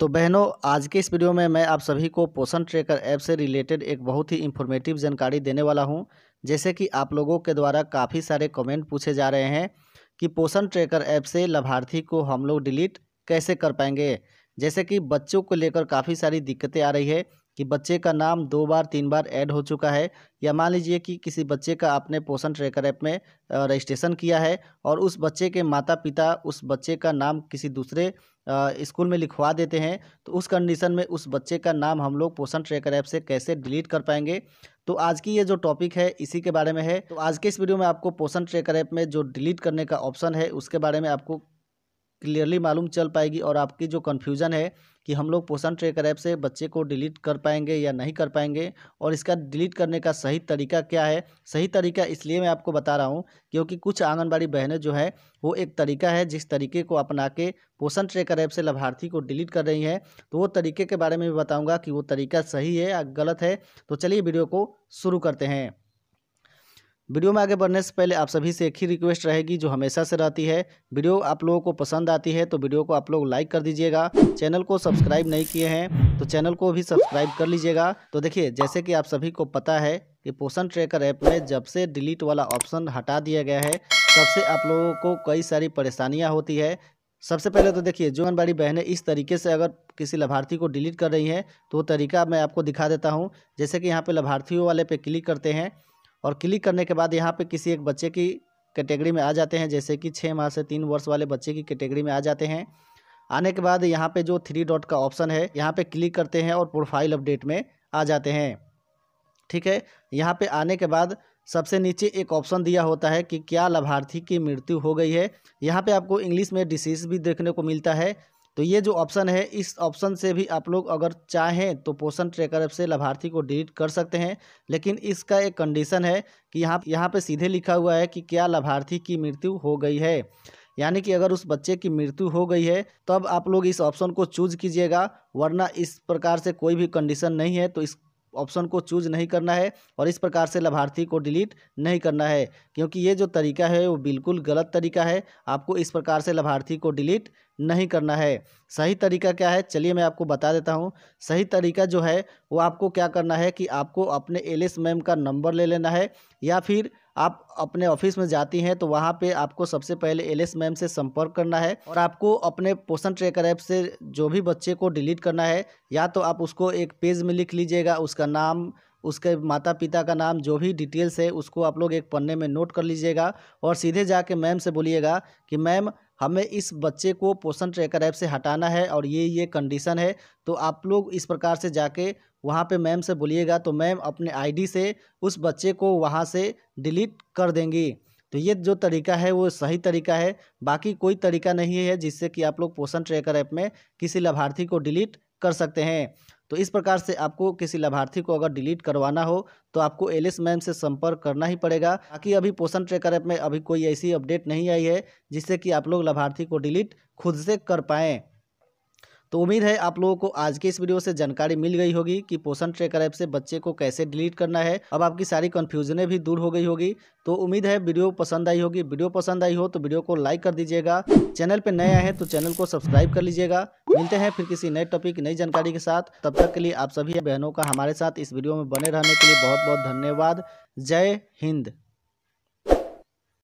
तो बहनों आज के इस वीडियो में मैं आप सभी को पोषण ट्रेकर ऐप से रिलेटेड एक बहुत ही इन्फॉर्मेटिव जानकारी देने वाला हूं जैसे कि आप लोगों के द्वारा काफ़ी सारे कमेंट पूछे जा रहे हैं कि पोषण ट्रेकर ऐप से लाभार्थी को हम लोग डिलीट कैसे कर पाएंगे जैसे कि बच्चों को लेकर काफ़ी सारी दिक्कतें आ रही है कि बच्चे का नाम दो बार तीन बार ऐड हो चुका है या मान लीजिए कि किसी बच्चे का आपने पोषण ट्रैकर ऐप में रजिस्ट्रेशन किया है और उस बच्चे के माता पिता उस बच्चे का नाम किसी दूसरे स्कूल में लिखवा देते हैं तो उस कंडीशन में उस बच्चे का नाम हम लोग पोषण ट्रैकर ऐप से कैसे डिलीट कर पाएंगे तो आज की ये जो टॉपिक है इसी के बारे में है तो आज के इस वीडियो में आपको पोषण ट्रैकर ऐप में जो डिलीट करने का ऑप्शन है उसके बारे में आपको क्लियरली मालूम चल पाएगी और आपकी जो कन्फ्यूज़न है कि हम लोग पोषण ट्रेकर ऐप से बच्चे को डिलीट कर पाएंगे या नहीं कर पाएंगे और इसका डिलीट करने का सही तरीका क्या है सही तरीका इसलिए मैं आपको बता रहा हूँ क्योंकि कुछ आंगनबाड़ी बहनें जो है वो एक तरीका है जिस तरीके को अपना के पोषण ट्रेकर ऐप से लाभार्थी को डिलीट कर रही हैं तो वो तरीके के बारे में भी बताऊँगा कि वो तरीका सही है या गलत है तो चलिए वीडियो को शुरू करते हैं वीडियो में आगे बढ़ने से पहले आप सभी से एक ही रिक्वेस्ट रहेगी जो हमेशा से रहती है वीडियो आप लोगों को पसंद आती है तो वीडियो को आप लोग लाइक कर दीजिएगा चैनल को सब्सक्राइब नहीं किए हैं तो चैनल को भी सब्सक्राइब कर लीजिएगा तो देखिए जैसे कि आप सभी को पता है कि पोषण ट्रैकर ऐप में जब से डिलीट वाला ऑप्शन हटा दिया गया है तब से आप लोगों को कई सारी परेशानियाँ होती है सबसे पहले तो देखिए जो अनबाड़ी बहनें इस तरीके से अगर किसी लाभार्थी को डिलीट कर रही हैं तो वो तरीका मैं आपको दिखा देता हूँ जैसे कि यहाँ पे लाभार्थियों वाले पे क्लिक करते हैं और क्लिक करने के बाद यहाँ पे किसी एक बच्चे की कैटेगरी में आ जाते हैं जैसे कि छः माह से तीन वर्ष वाले बच्चे की कैटेगरी में आ जाते हैं आने के बाद यहाँ पे जो थ्री डॉट का ऑप्शन है यहाँ पे क्लिक करते हैं और प्रोफाइल अपडेट में आ जाते हैं ठीक है यहाँ पे आने के बाद सबसे नीचे एक ऑप्शन दिया होता है कि क्या लाभार्थी की मृत्यु हो गई है यहाँ पे आपको इंग्लिश में डिसीज़ भी देखने को मिलता है तो ये जो ऑप्शन है इस ऑप्शन से भी आप लोग अगर चाहें तो पोषण ट्रैकर ऐप से लाभार्थी को डिलीट कर सकते हैं लेकिन इसका एक कंडीशन है कि यहाँ यहाँ पे सीधे लिखा हुआ है कि क्या लाभार्थी की मृत्यु हो गई है यानी कि अगर उस बच्चे की मृत्यु हो गई है तब आप लोग इस ऑप्शन को चूज कीजिएगा वरना इस प्रकार से कोई भी कंडीशन नहीं है तो इस ऑप्शन को चूज नहीं करना है और इस प्रकार से लाभार्थी को डिलीट नहीं करना है क्योंकि ये जो तरीका है वो बिल्कुल गलत तरीका है आपको इस प्रकार से लाभार्थी को डिलीट नहीं करना है सही तरीका क्या है चलिए मैं आपको बता देता हूँ सही तरीका जो है वो आपको क्या करना है कि आपको अपने एल एस मैम का नंबर ले लेना है या फिर आप अपने ऑफिस में जाती हैं तो वहाँ पे आपको सबसे पहले एल मैम से संपर्क करना है और आपको अपने पोषण ट्रैकर ऐप से जो भी बच्चे को डिलीट करना है या तो आप उसको एक पेज में लिख लीजिएगा उसका नाम उसके माता पिता का नाम जो भी डिटेल्स है उसको आप लोग एक पन्ने में नोट कर लीजिएगा और सीधे जाके मैम से बोलिएगा कि मैम हमें इस बच्चे को पोषण ट्रैकर ऐप से हटाना है और ये ये कंडीशन है तो आप लोग इस प्रकार से जाके वहाँ पे मैम से बोलिएगा तो मैम अपने आईडी से उस बच्चे को वहाँ से डिलीट कर देंगी तो ये जो तरीका है वो सही तरीका है बाकी कोई तरीका नहीं है जिससे कि आप लोग पोषण ट्रैकर ऐप में किसी लाभार्थी को डिलीट कर सकते हैं तो इस प्रकार से आपको किसी लाभार्थी को अगर डिलीट करवाना हो तो आपको एल एस मैम से संपर्क करना ही पड़ेगा बाकी अभी पोषण ट्रैकर ऐप में अभी कोई ऐसी अपडेट नहीं आई है जिससे कि आप लोग लाभार्थी को डिलीट खुद से कर पाएँ तो उम्मीद है आप लोगों को आज के इस वीडियो से जानकारी मिल गई होगी कि पोषण ट्रेकर ऐप से बच्चे को कैसे डिलीट करना है अब आपकी सारी कन्फ्यूजनें भी दूर हो गई होगी तो उम्मीद है वीडियो पसंद आई होगी वीडियो पसंद आई हो तो वीडियो को लाइक कर दीजिएगा चैनल पर नया आए तो चैनल को सब्सक्राइब कर लीजिएगा मिलते हैं फिर किसी नए टॉपिक नई जानकारी के साथ तब तक के लिए आप सभी बहनों का हमारे साथ इस वीडियो में बने रहने के लिए बहुत बहुत धन्यवाद जय हिंद